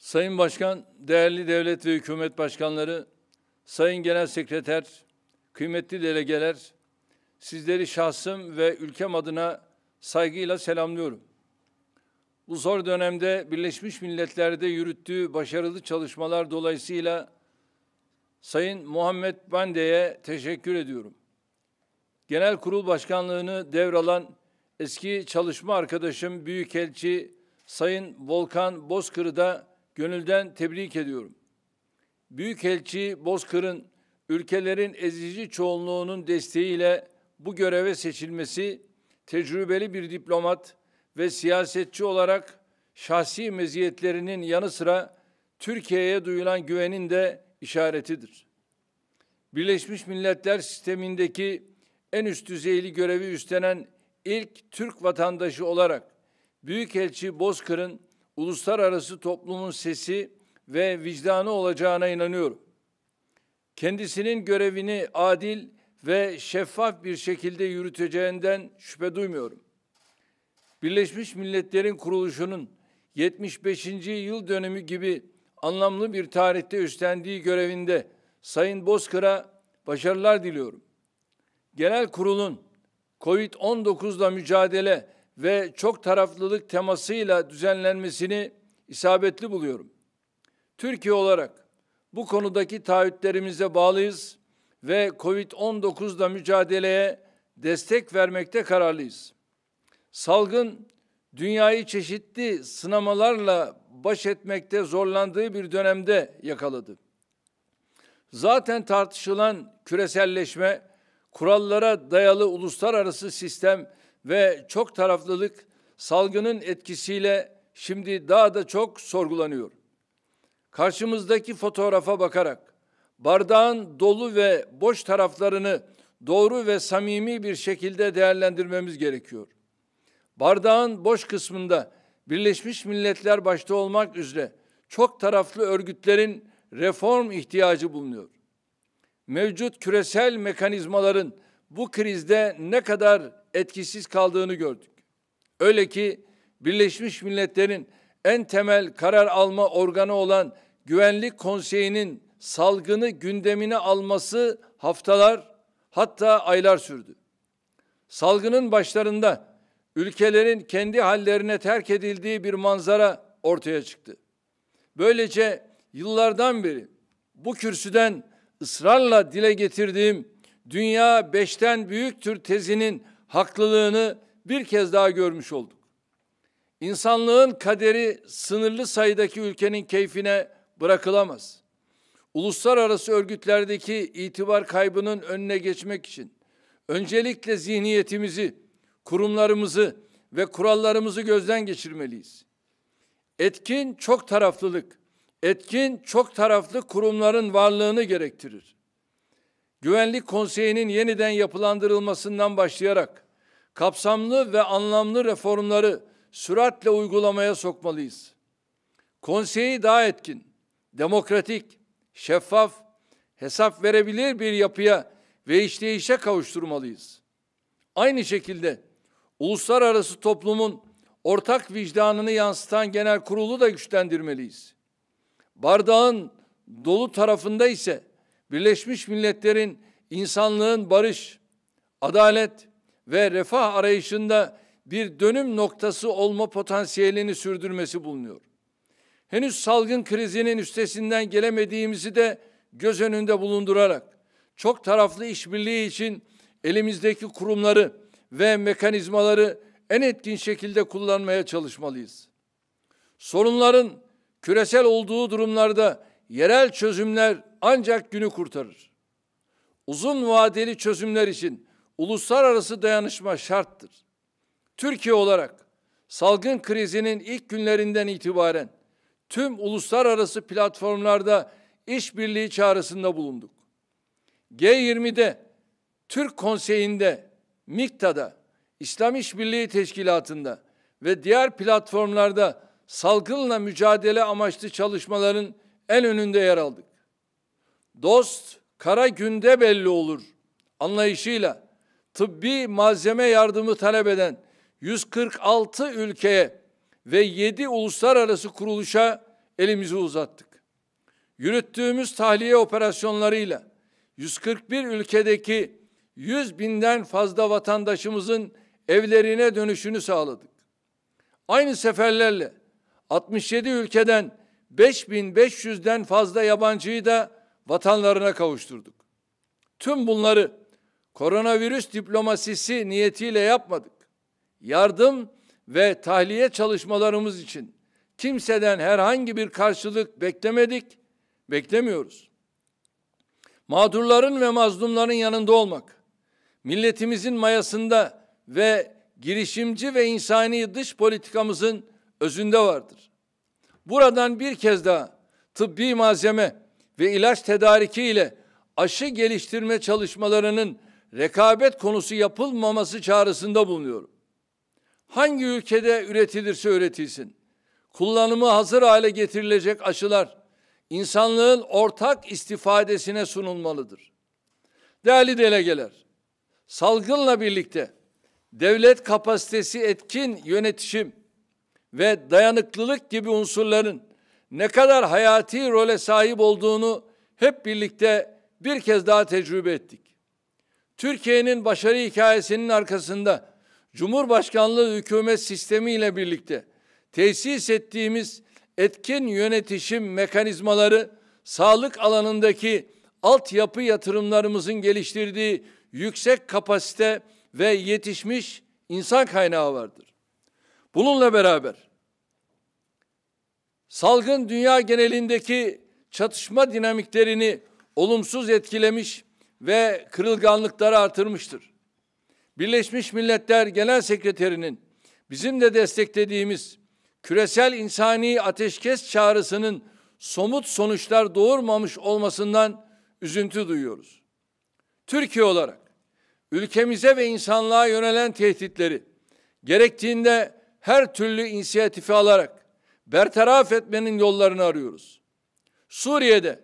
Sayın Başkan, değerli devlet ve hükümet başkanları, Sayın Genel Sekreter, kıymetli delegeler, sizleri şahsım ve ülkem adına saygıyla selamlıyorum. Bu zor dönemde Birleşmiş Milletler'de yürüttüğü başarılı çalışmalar dolayısıyla Sayın Muhammed Bande'ye teşekkür ediyorum. Genel Kurul Başkanlığını devralan eski çalışma arkadaşım Büyükelçi Sayın Volkan Bozkır'da da gönülden tebrik ediyorum. Büyükelçi Bozkır'ın ülkelerin ezici çoğunluğunun desteğiyle bu göreve seçilmesi tecrübeli bir diplomat ve siyasetçi olarak şahsi meziyetlerinin yanı sıra Türkiye'ye duyulan güvenin de işaretidir. Birleşmiş Milletler sistemindeki en üst düzeyli görevi üstlenen ilk Türk vatandaşı olarak Büyükelçi Bozkır'ın uluslararası toplumun sesi ve vicdanı olacağına inanıyorum. Kendisinin görevini adil ve şeffaf bir şekilde yürüteceğinden şüphe duymuyorum. Birleşmiş Milletler'in kuruluşunun 75. yıl dönümü gibi anlamlı bir tarihte üstlendiği görevinde Sayın Bozkır'a başarılar diliyorum. Genel kurulun COVID-19 ile mücadele ve çok taraflılık temasıyla düzenlenmesini isabetli buluyorum. Türkiye olarak bu konudaki taahhütlerimize bağlıyız ve Covid-19'da mücadeleye destek vermekte kararlıyız. Salgın dünyayı çeşitli sınamalarla baş etmekte zorlandığı bir dönemde yakaladı. Zaten tartışılan küreselleşme, kurallara dayalı uluslararası sistem ve çok taraflılık salgının etkisiyle şimdi daha da çok sorgulanıyor. Karşımızdaki fotoğrafa bakarak bardağın dolu ve boş taraflarını doğru ve samimi bir şekilde değerlendirmemiz gerekiyor. Bardağın boş kısmında Birleşmiş Milletler başta olmak üzere çok taraflı örgütlerin reform ihtiyacı bulunuyor. Mevcut küresel mekanizmaların bu krizde ne kadar etkisiz kaldığını gördük. Öyle ki Birleşmiş Milletler'in en temel karar alma organı olan Güvenlik Konseyi'nin salgını gündemine alması haftalar hatta aylar sürdü. Salgının başlarında ülkelerin kendi hallerine terk edildiği bir manzara ortaya çıktı. Böylece yıllardan beri bu kürsüden ısrarla dile getirdiğim dünya beşten büyüktür tezinin haklılığını bir kez daha görmüş olduk. İnsanlığın kaderi sınırlı sayıdaki ülkenin keyfine bırakılamaz. Uluslararası örgütlerdeki itibar kaybının önüne geçmek için öncelikle zihniyetimizi, kurumlarımızı ve kurallarımızı gözden geçirmeliyiz. Etkin çok taraflılık, etkin çok taraflı kurumların varlığını gerektirir. Güvenlik Konseyi'nin yeniden yapılandırılmasından başlayarak kapsamlı ve anlamlı reformları süratle uygulamaya sokmalıyız. Konseyi daha etkin, demokratik, şeffaf, hesap verebilir bir yapıya ve işleyişe kavuşturmalıyız. Aynı şekilde uluslararası toplumun ortak vicdanını yansıtan genel kurulu da güçlendirmeliyiz. Bardağın dolu tarafında ise Birleşmiş Milletler'in insanlığın barış, adalet ve refah arayışında bir dönüm noktası olma potansiyelini sürdürmesi bulunuyor. Henüz salgın krizinin üstesinden gelemediğimizi de göz önünde bulundurarak çok taraflı işbirliği için elimizdeki kurumları ve mekanizmaları en etkin şekilde kullanmaya çalışmalıyız. Sorunların küresel olduğu durumlarda yerel çözümler ancak günü kurtarır. Uzun vadeli çözümler için uluslararası dayanışma şarttır. Türkiye olarak salgın krizinin ilk günlerinden itibaren tüm uluslararası platformlarda işbirliği çağrısında bulunduk. G20'de, Türk Konseyi'nde, MİKTA'da, İslam İşbirliği Teşkilatı'nda ve diğer platformlarda salgınla mücadele amaçlı çalışmaların en önünde yer aldık. Dost kara günde belli olur anlayışıyla tıbbi malzeme yardımı talep eden 146 ülkeye ve 7 uluslararası kuruluşa elimizi uzattık. Yürüttüğümüz tahliye operasyonlarıyla 141 ülkedeki 100 binden fazla vatandaşımızın evlerine dönüşünü sağladık. Aynı seferlerle 67 ülkeden 5500'den fazla yabancıyı da vatanlarına kavuşturduk. Tüm bunları koronavirüs diplomasisi niyetiyle yapmadık. Yardım ve tahliye çalışmalarımız için kimseden herhangi bir karşılık beklemedik, beklemiyoruz. Mağdurların ve mazlumların yanında olmak, milletimizin mayasında ve girişimci ve insani dış politikamızın özünde vardır. Buradan bir kez daha tıbbi malzeme ve ilaç tedariki ile aşı geliştirme çalışmalarının rekabet konusu yapılmaması çağrısında bulunuyorum. Hangi ülkede üretilirse üretilsin, kullanımı hazır hale getirilecek aşılar insanlığın ortak istifadesine sunulmalıdır. Değerli delegeler, salgınla birlikte devlet kapasitesi etkin yönetişim ve dayanıklılık gibi unsurların ne kadar hayati role sahip olduğunu hep birlikte bir kez daha tecrübe ettik. Türkiye'nin başarı hikayesinin arkasında Cumhurbaşkanlığı hükümet sistemi ile birlikte tesis ettiğimiz etkin yönetişim mekanizmaları sağlık alanındaki altyapı yatırımlarımızın geliştirdiği yüksek kapasite ve yetişmiş insan kaynağı vardır. Bununla beraber salgın dünya genelindeki çatışma dinamiklerini olumsuz etkilemiş ve kırılganlıkları artırmıştır. Birleşmiş Milletler Genel Sekreterinin bizim de desteklediğimiz küresel insani ateşkes çağrısının somut sonuçlar doğurmamış olmasından üzüntü duyuyoruz. Türkiye olarak ülkemize ve insanlığa yönelen tehditleri gerektiğinde her türlü inisiyatifi alarak bertaraf etmenin yollarını arıyoruz. Suriye'de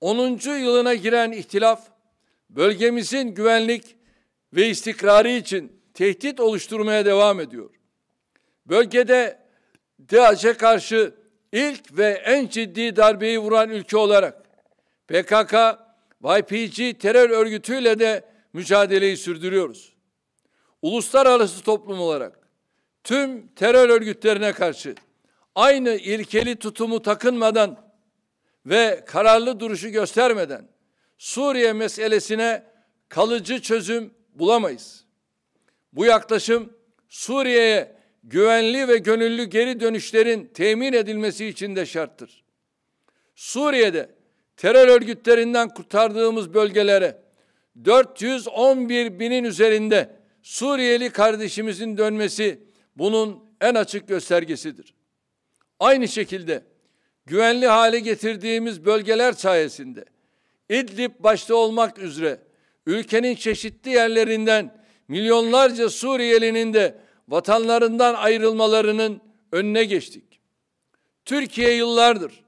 10. yılına giren ihtilaf bölgemizin güvenlik ve istikrarı için tehdit oluşturmaya devam ediyor. Bölgede DAEŞ'e karşı ilk ve en ciddi darbeyi vuran ülke olarak PKK, YPG terör örgütüyle de mücadeleyi sürdürüyoruz. Uluslararası toplum olarak tüm terör örgütlerine karşı aynı ilkeli tutumu takınmadan ve kararlı duruşu göstermeden Suriye meselesine kalıcı çözüm bulamayız. Bu yaklaşım Suriye'ye güvenli ve gönüllü geri dönüşlerin temin edilmesi için de şarttır. Suriye'de terör örgütlerinden kurtardığımız bölgelere 411 binin üzerinde Suriyeli kardeşimizin dönmesi bunun en açık göstergesidir. Aynı şekilde güvenli hale getirdiğimiz bölgeler sayesinde İdlib başta olmak üzere ülkenin çeşitli yerlerinden milyonlarca Suriyelinin de vatanlarından ayrılmalarının önüne geçtik. Türkiye yıllardır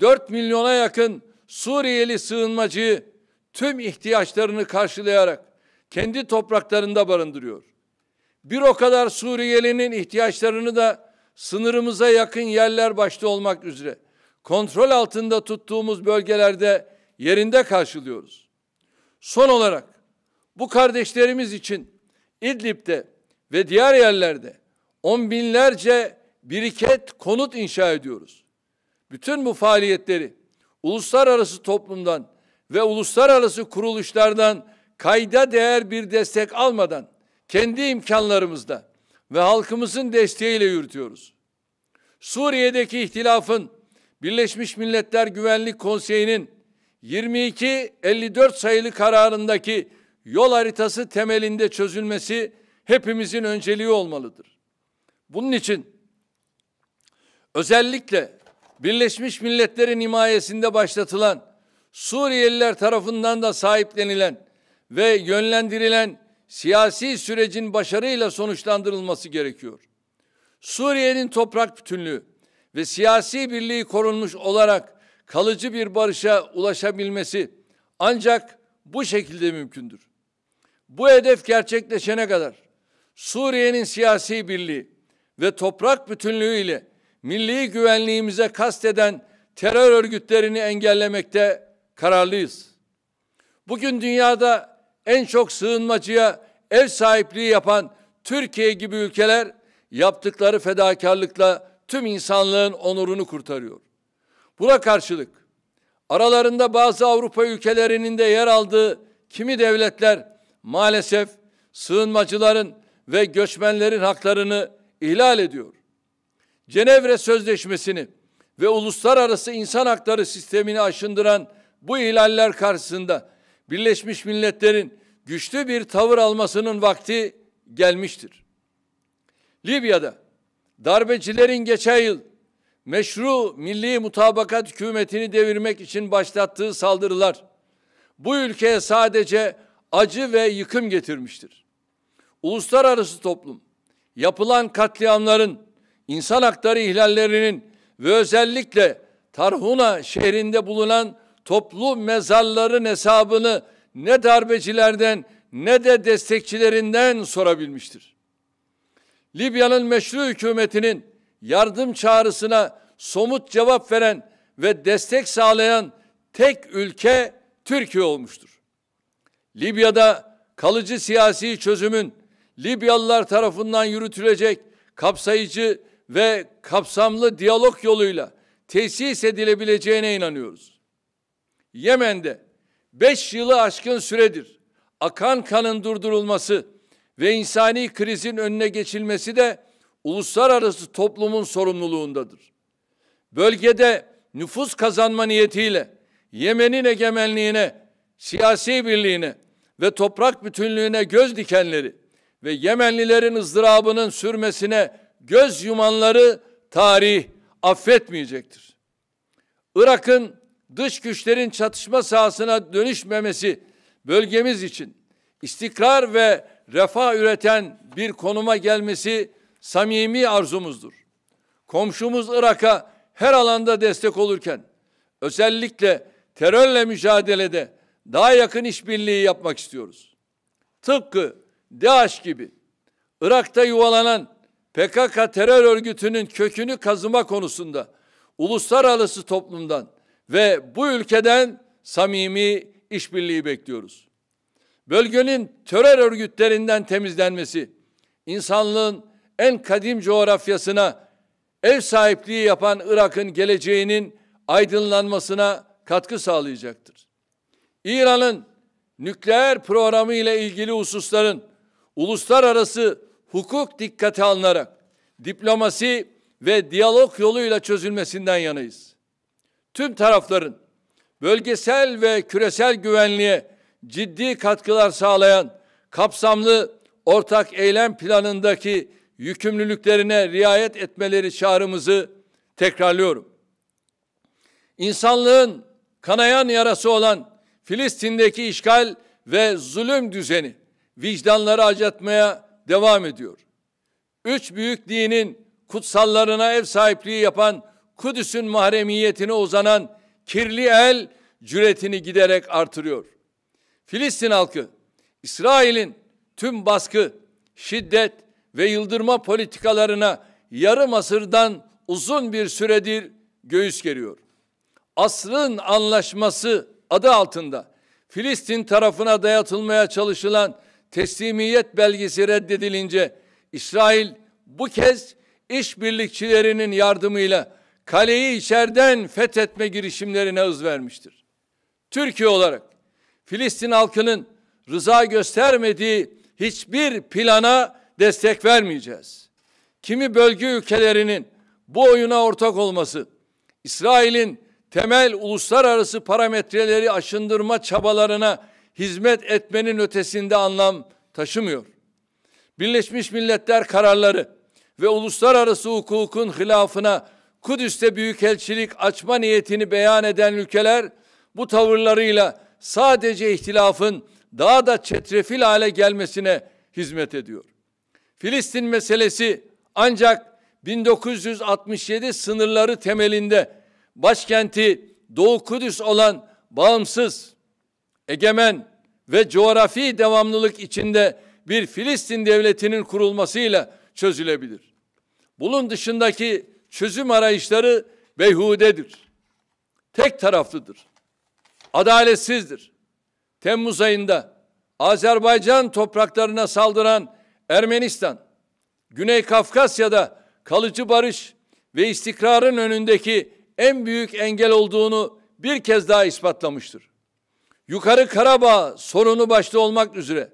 4 milyona yakın Suriyeli sığınmacıyı tüm ihtiyaçlarını karşılayarak kendi topraklarında barındırıyor. Bir o kadar Suriyelinin ihtiyaçlarını da sınırımıza yakın yerler başta olmak üzere kontrol altında tuttuğumuz bölgelerde yerinde karşılıyoruz. Son olarak bu kardeşlerimiz için İdlib'de ve diğer yerlerde on binlerce biriket konut inşa ediyoruz. Bütün bu faaliyetleri uluslararası toplumdan ve uluslararası kuruluşlardan kayda değer bir destek almadan kendi imkanlarımızda ve halkımızın desteğiyle yürütüyoruz. Suriye'deki ihtilafın Birleşmiş Milletler Güvenlik Konseyi'nin 22-54 sayılı kararındaki yol haritası temelinde çözülmesi hepimizin önceliği olmalıdır. Bunun için özellikle Birleşmiş Milletler'in himayesinde başlatılan Suriyeliler tarafından da sahiplenilen ve yönlendirilen siyasi sürecin başarıyla sonuçlandırılması gerekiyor. Suriye'nin toprak bütünlüğü ve siyasi birliği korunmuş olarak kalıcı bir barışa ulaşabilmesi ancak bu şekilde mümkündür. Bu hedef gerçekleşene kadar Suriye'nin siyasi birliği ve toprak bütünlüğü ile milli güvenliğimize kasteden terör örgütlerini engellemekte kararlıyız. Bugün dünyada en çok sığınmacıya ev sahipliği yapan Türkiye gibi ülkeler yaptıkları fedakarlıkla tüm insanlığın onurunu kurtarıyor. Buna karşılık aralarında bazı Avrupa ülkelerinin de yer aldığı kimi devletler maalesef sığınmacıların ve göçmenlerin haklarını ihlal ediyor. Cenevre Sözleşmesi'ni ve uluslararası insan hakları sistemini aşındıran bu ihlaller karşısında Birleşmiş Milletler'in güçlü bir tavır almasının vakti gelmiştir. Libya'da darbecilerin geçen yıl meşru milli mutabakat hükümetini devirmek için başlattığı saldırılar bu ülkeye sadece acı ve yıkım getirmiştir. Uluslararası toplum yapılan katliamların, insan hakları ihlallerinin ve özellikle Tarhuna şehrinde bulunan toplu mezarların hesabını ne darbecilerden ne de destekçilerinden sorabilmiştir. Libya'nın meşru hükümetinin yardım çağrısına somut cevap veren ve destek sağlayan tek ülke Türkiye olmuştur. Libya'da kalıcı siyasi çözümün Libyalılar tarafından yürütülecek kapsayıcı ve kapsamlı diyalog yoluyla tesis edilebileceğine inanıyoruz. Yemen'de beş yılı aşkın süredir akan kanın durdurulması ve insani krizin önüne geçilmesi de uluslararası toplumun sorumluluğundadır. Bölgede nüfus kazanma niyetiyle Yemen'in egemenliğine, siyasi birliğine ve toprak bütünlüğüne göz dikenleri ve Yemenlilerin ızdırabının sürmesine göz yumanları tarih affetmeyecektir. Irak'ın dış güçlerin çatışma sahasına dönüşmemesi bölgemiz için istikrar ve refah üreten bir konuma gelmesi samimi arzumuzdur. Komşumuz Irak'a her alanda destek olurken özellikle terörle mücadelede daha yakın işbirliği yapmak istiyoruz. Tıpkı DAEŞ gibi Irak'ta yuvalanan PKK terör örgütünün kökünü kazıma konusunda uluslararası toplumdan ve bu ülkeden samimi işbirliği bekliyoruz. Bölgenin terör örgütlerinden temizlenmesi, insanlığın en kadim coğrafyasına ev sahipliği yapan Irak'ın geleceğinin aydınlanmasına katkı sağlayacaktır. İran'ın nükleer programı ile ilgili hususların uluslararası hukuk dikkate alınarak diplomasi ve diyalog yoluyla çözülmesinden yanayız tüm tarafların bölgesel ve küresel güvenliğe ciddi katkılar sağlayan kapsamlı ortak eylem planındaki yükümlülüklerine riayet etmeleri çağrımızı tekrarlıyorum. İnsanlığın kanayan yarası olan Filistin'deki işgal ve zulüm düzeni vicdanları acıtmaya devam ediyor. Üç büyük dinin kutsallarına ev sahipliği yapan Kudüs'ün mahremiyetine uzanan kirli el cüretini giderek artırıyor. Filistin halkı İsrail'in tüm baskı, şiddet ve yıldırma politikalarına yarım asırdan uzun bir süredir göğüs geriyor. Asrın anlaşması adı altında Filistin tarafına dayatılmaya çalışılan teslimiyet belgesi reddedilince İsrail bu kez işbirlikçilerinin yardımıyla kaleyi içeriden fethetme girişimlerine hız vermiştir. Türkiye olarak Filistin halkının rıza göstermediği hiçbir plana destek vermeyeceğiz. Kimi bölge ülkelerinin bu oyuna ortak olması, İsrail'in temel uluslararası parametreleri aşındırma çabalarına hizmet etmenin ötesinde anlam taşımıyor. Birleşmiş Milletler kararları ve uluslararası hukukun hilafına Kudüs'te büyükelçilik açma niyetini beyan eden ülkeler bu tavırlarıyla sadece ihtilafın daha da çetrefil hale gelmesine hizmet ediyor. Filistin meselesi ancak 1967 sınırları temelinde başkenti Doğu Kudüs olan bağımsız, egemen ve coğrafi devamlılık içinde bir Filistin devletinin kurulmasıyla çözülebilir. Bunun dışındaki çözüm arayışları beyhudedir. Tek taraflıdır. Adaletsizdir. Temmuz ayında Azerbaycan topraklarına saldıran Ermenistan, Güney Kafkasya'da kalıcı barış ve istikrarın önündeki en büyük engel olduğunu bir kez daha ispatlamıştır. Yukarı Karabağ sorunu başta olmak üzere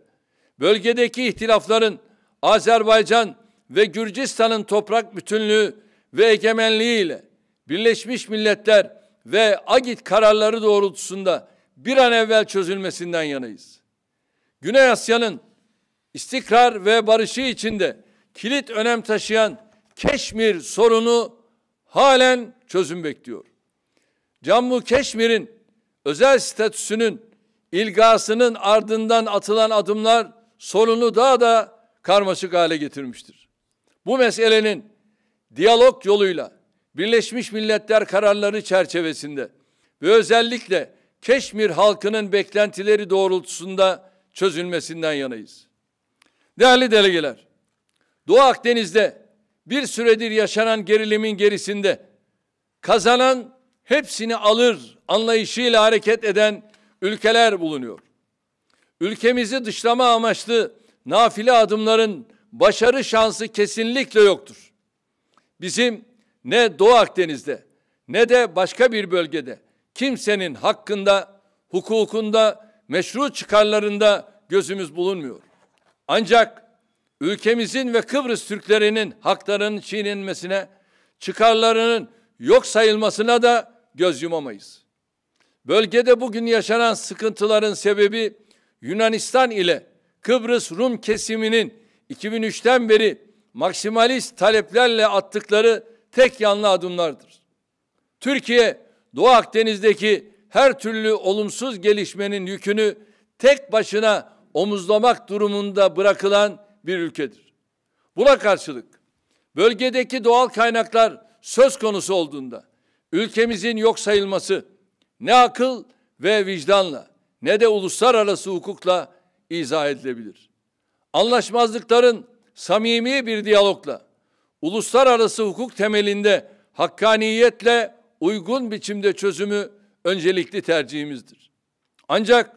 bölgedeki ihtilafların Azerbaycan ve Gürcistan'ın toprak bütünlüğü ve egemenliğiyle Birleşmiş Milletler ve Agit kararları doğrultusunda bir an evvel çözülmesinden yanayız. Güney Asya'nın istikrar ve barışı içinde kilit önem taşıyan Keşmir sorunu halen çözüm bekliyor. Cammu Keşmir'in özel statüsünün ilgasının ardından atılan adımlar sorunu daha da karmaşık hale getirmiştir. Bu meselenin diyalog yoluyla Birleşmiş Milletler kararları çerçevesinde ve özellikle Keşmir halkının beklentileri doğrultusunda çözülmesinden yanayız. Değerli delegeler, Doğu Akdeniz'de bir süredir yaşanan gerilimin gerisinde kazanan hepsini alır anlayışıyla hareket eden ülkeler bulunuyor. Ülkemizi dışlama amaçlı nafile adımların başarı şansı kesinlikle yoktur. Bizim ne Doğu Akdeniz'de ne de başka bir bölgede kimsenin hakkında, hukukunda, meşru çıkarlarında gözümüz bulunmuyor. Ancak ülkemizin ve Kıbrıs Türklerinin haklarının çiğnenmesine, çıkarlarının yok sayılmasına da göz yumamayız. Bölgede bugün yaşanan sıkıntıların sebebi Yunanistan ile Kıbrıs Rum kesiminin 2003'ten beri maksimalist taleplerle attıkları tek yanlı adımlardır. Türkiye Doğu Akdeniz'deki her türlü olumsuz gelişmenin yükünü tek başına omuzlamak durumunda bırakılan bir ülkedir. Buna karşılık bölgedeki doğal kaynaklar söz konusu olduğunda ülkemizin yok sayılması ne akıl ve vicdanla ne de uluslararası hukukla izah edilebilir. Anlaşmazlıkların samimi bir diyalogla, uluslararası hukuk temelinde hakkaniyetle uygun biçimde çözümü öncelikli tercihimizdir. Ancak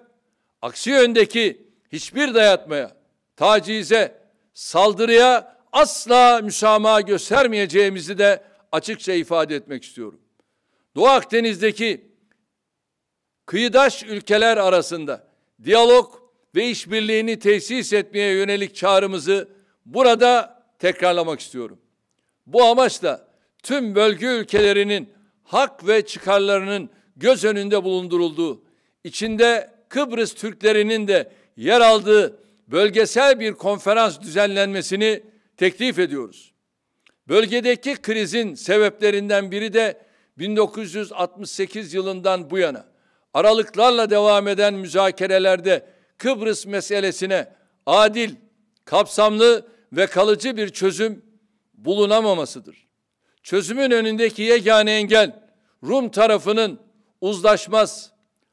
aksi yöndeki hiçbir dayatmaya, tacize, saldırıya asla müsamaha göstermeyeceğimizi de açıkça ifade etmek istiyorum. Doğu Akdeniz'deki kıyıdaş ülkeler arasında diyalog ve işbirliğini tesis etmeye yönelik çağrımızı Burada tekrarlamak istiyorum. Bu amaçla tüm bölge ülkelerinin hak ve çıkarlarının göz önünde bulundurulduğu, içinde Kıbrıs Türklerinin de yer aldığı bölgesel bir konferans düzenlenmesini teklif ediyoruz. Bölgedeki krizin sebeplerinden biri de 1968 yılından bu yana aralıklarla devam eden müzakerelerde Kıbrıs meselesine adil, kapsamlı ve kalıcı bir çözüm bulunamamasıdır. Çözümün önündeki yegane engel Rum tarafının uzlaşmaz,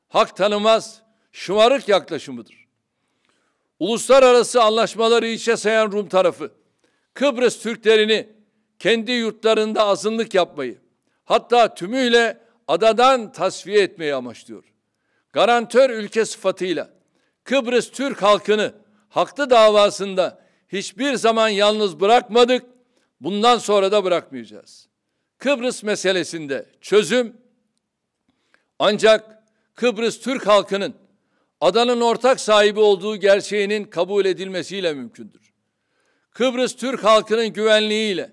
hak tanımaz, şımarık yaklaşımıdır. Uluslararası anlaşmaları içe sayan Rum tarafı, Kıbrıs Türklerini kendi yurtlarında azınlık yapmayı, hatta tümüyle adadan tasfiye etmeyi amaçlıyor. Garantör ülke sıfatıyla Kıbrıs Türk halkını haklı davasında hiçbir zaman yalnız bırakmadık. Bundan sonra da bırakmayacağız. Kıbrıs meselesinde çözüm ancak Kıbrıs Türk halkının adanın ortak sahibi olduğu gerçeğinin kabul edilmesiyle mümkündür. Kıbrıs Türk halkının güvenliğiyle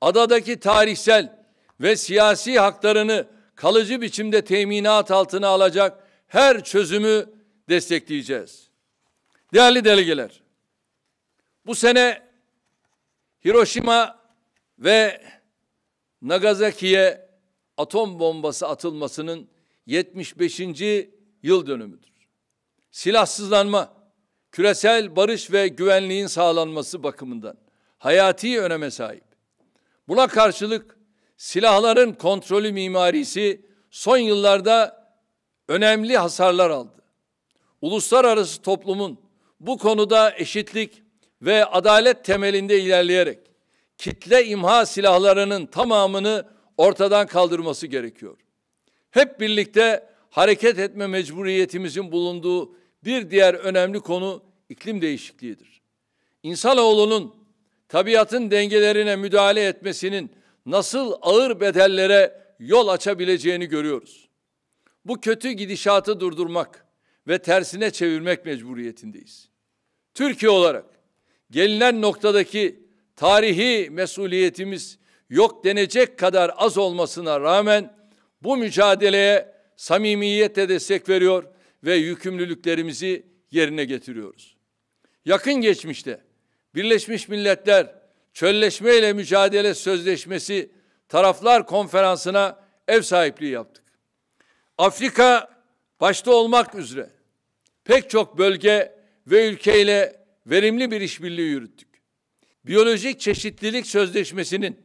adadaki tarihsel ve siyasi haklarını kalıcı biçimde teminat altına alacak her çözümü destekleyeceğiz. Değerli delegeler, bu sene Hiroşima ve Nagasaki'ye atom bombası atılmasının 75. yıl dönümüdür. Silahsızlanma, küresel barış ve güvenliğin sağlanması bakımından hayati öneme sahip. Buna karşılık silahların kontrolü mimarisi son yıllarda önemli hasarlar aldı. Uluslararası toplumun bu konuda eşitlik ve adalet temelinde ilerleyerek kitle imha silahlarının tamamını ortadan kaldırması gerekiyor. Hep birlikte hareket etme mecburiyetimizin bulunduğu bir diğer önemli konu iklim değişikliğidir. İnsanoğlunun tabiatın dengelerine müdahale etmesinin nasıl ağır bedellere yol açabileceğini görüyoruz. Bu kötü gidişatı durdurmak ve tersine çevirmek mecburiyetindeyiz. Türkiye olarak gelinen noktadaki tarihi mesuliyetimiz yok denecek kadar az olmasına rağmen bu mücadeleye samimiyetle destek veriyor ve yükümlülüklerimizi yerine getiriyoruz. Yakın geçmişte Birleşmiş Milletler Çölleşme ile Mücadele Sözleşmesi Taraflar Konferansı'na ev sahipliği yaptık. Afrika başta olmak üzere pek çok bölge ve ülkeyle verimli bir işbirliği yürüttük. Biyolojik Çeşitlilik Sözleşmesi'nin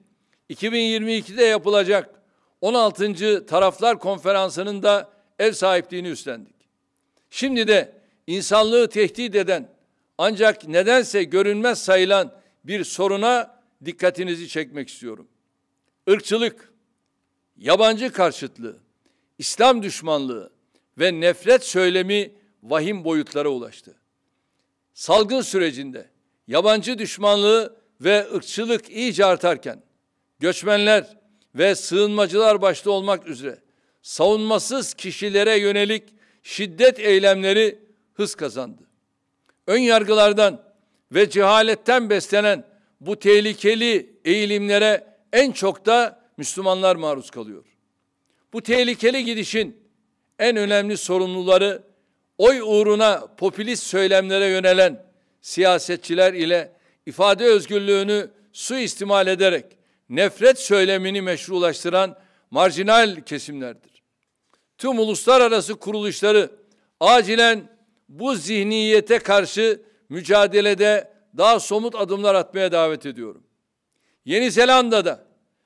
2022'de yapılacak 16. Taraflar Konferansı'nın da ev sahipliğini üstlendik. Şimdi de insanlığı tehdit eden ancak nedense görünmez sayılan bir soruna dikkatinizi çekmek istiyorum. Irkçılık, yabancı karşıtlığı, İslam düşmanlığı ve nefret söylemi vahim boyutlara ulaştı salgın sürecinde yabancı düşmanlığı ve ırkçılık iyice artarken göçmenler ve sığınmacılar başta olmak üzere savunmasız kişilere yönelik şiddet eylemleri hız kazandı. Ön yargılardan ve cehaletten beslenen bu tehlikeli eğilimlere en çok da Müslümanlar maruz kalıyor. Bu tehlikeli gidişin en önemli sorumluları oy uğruna popülist söylemlere yönelen siyasetçiler ile ifade özgürlüğünü suistimal ederek nefret söylemini meşrulaştıran marjinal kesimlerdir. Tüm uluslararası kuruluşları acilen bu zihniyete karşı mücadelede daha somut adımlar atmaya davet ediyorum. Yeni Zelanda'da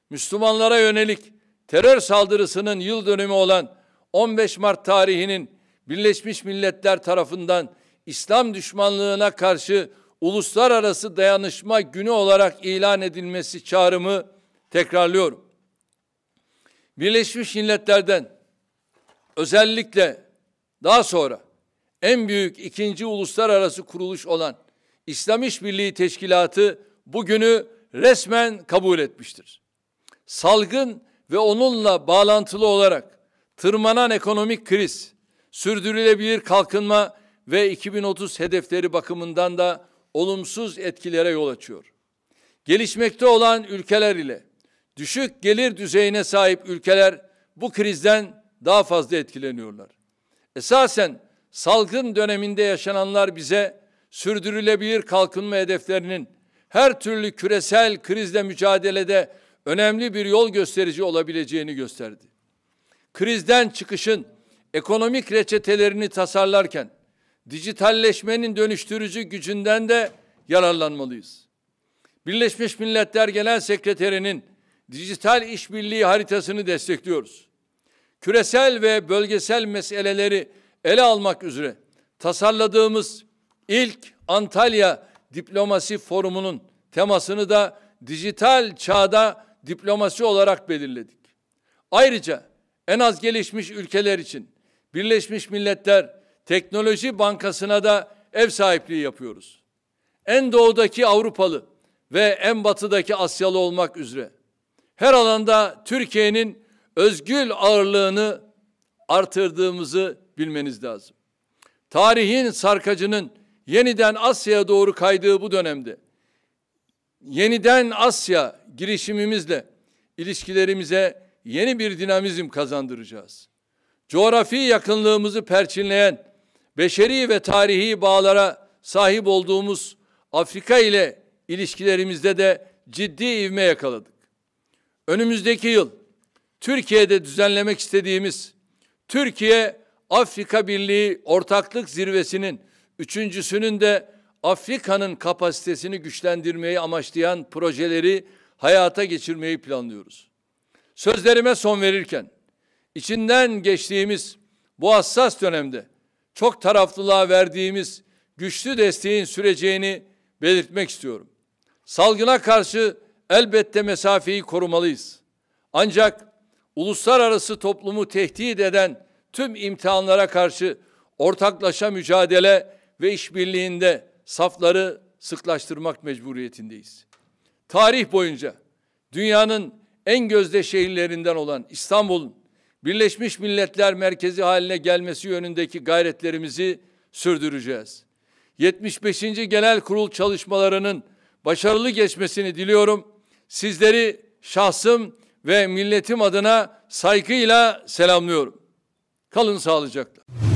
Müslümanlara yönelik terör saldırısının yıl dönümü olan 15 Mart tarihinin Birleşmiş Milletler tarafından İslam düşmanlığına karşı uluslararası dayanışma günü olarak ilan edilmesi çağrımı tekrarlıyorum. Birleşmiş Milletler'den özellikle daha sonra en büyük ikinci uluslararası kuruluş olan İslam İşbirliği Teşkilatı bugünü resmen kabul etmiştir. Salgın ve onunla bağlantılı olarak tırmanan ekonomik kriz, sürdürülebilir kalkınma ve 2030 hedefleri bakımından da olumsuz etkilere yol açıyor. Gelişmekte olan ülkeler ile düşük gelir düzeyine sahip ülkeler bu krizden daha fazla etkileniyorlar. Esasen salgın döneminde yaşananlar bize sürdürülebilir kalkınma hedeflerinin her türlü küresel krizle mücadelede önemli bir yol gösterici olabileceğini gösterdi. Krizden çıkışın ekonomik reçetelerini tasarlarken dijitalleşmenin dönüştürücü gücünden de yararlanmalıyız. Birleşmiş Milletler Genel Sekreterinin dijital işbirliği haritasını destekliyoruz. Küresel ve bölgesel meseleleri ele almak üzere tasarladığımız ilk Antalya Diplomasi Forumu'nun temasını da dijital çağda diplomasi olarak belirledik. Ayrıca en az gelişmiş ülkeler için Birleşmiş Milletler Teknoloji Bankası'na da ev sahipliği yapıyoruz. En doğudaki Avrupalı ve en batıdaki Asyalı olmak üzere her alanda Türkiye'nin özgül ağırlığını artırdığımızı bilmeniz lazım. Tarihin sarkacının yeniden Asya'ya doğru kaydığı bu dönemde yeniden Asya girişimimizle ilişkilerimize yeni bir dinamizm kazandıracağız coğrafi yakınlığımızı perçinleyen beşeri ve tarihi bağlara sahip olduğumuz Afrika ile ilişkilerimizde de ciddi ivme yakaladık. Önümüzdeki yıl Türkiye'de düzenlemek istediğimiz Türkiye Afrika Birliği Ortaklık Zirvesi'nin üçüncüsünün de Afrika'nın kapasitesini güçlendirmeyi amaçlayan projeleri hayata geçirmeyi planlıyoruz. Sözlerime son verirken içinden geçtiğimiz bu hassas dönemde çok taraflılığa verdiğimiz güçlü desteğin süreceğini belirtmek istiyorum. Salgına karşı elbette mesafeyi korumalıyız. Ancak uluslararası toplumu tehdit eden tüm imtihanlara karşı ortaklaşa mücadele ve işbirliğinde safları sıklaştırmak mecburiyetindeyiz. Tarih boyunca dünyanın en gözde şehirlerinden olan İstanbul'un Birleşmiş Milletler merkezi haline gelmesi yönündeki gayretlerimizi sürdüreceğiz. 75. Genel Kurul çalışmalarının başarılı geçmesini diliyorum. Sizleri şahsım ve milletim adına saygıyla selamlıyorum. Kalın sağlıcakla.